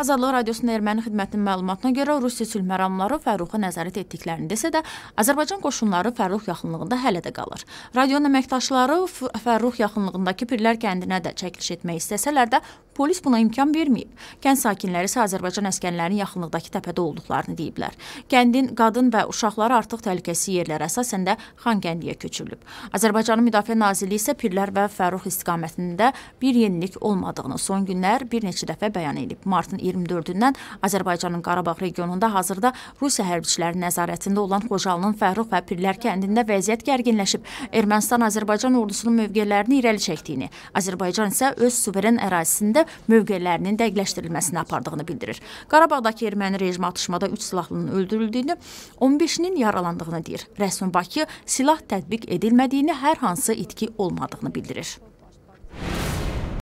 Azadlıq Radiosunun erməni xidmətinin məlumatına görə Rusiya sülh məramları Fəruxa nəzarət etdiklərini desə də, Azərbaycan qoşunları Fərux yaxınlığında hələ də qalır. Radionun əməkdaşları Fərux yaxınlığındakı Pirlər kəndinə də çəkiliş etmək istəsələr də, Polis buna imkan verməyib. Kənd sakinləri isə Azərbaycan əsgərlərinin yaxınlıqdakı təpədə olduqlarını deyiblər. Kəndin qadın və uşaqları artıq təhlükəsi yerlərə əsasən də Xankəndiyə köçürülüb. Azərbaycanın Müdafiə Nazirliyi isə Pirlər və Fərux istiqamətində bir yenilik olmadığını son günlər bir neçə dəfə bəyan edib. Martın 24-dən Azərbaycanın Qarabağ regionunda hazırda Rusiya hərbiçilərinin nəzarətində olan Xocalının Fərux və Pirlər kəndində vəziyyət gərginləşib. Ermənistan Azərbaycan ordusunun mövqelərini irəli çəkdiyini, Azərbaycan isə öz suveren ərazisində mövqelərinin dəqiqləşdirilməsinə apardığını bildirir. Qarabağdakı erməni rejimi atışmada 3 silahlının öldürüldüyünü, 15-nin yaralandığını deyir. Rəsmi Bakı silah tətbiq edilmədiyini, hər hansı itki olmadığını bildirir.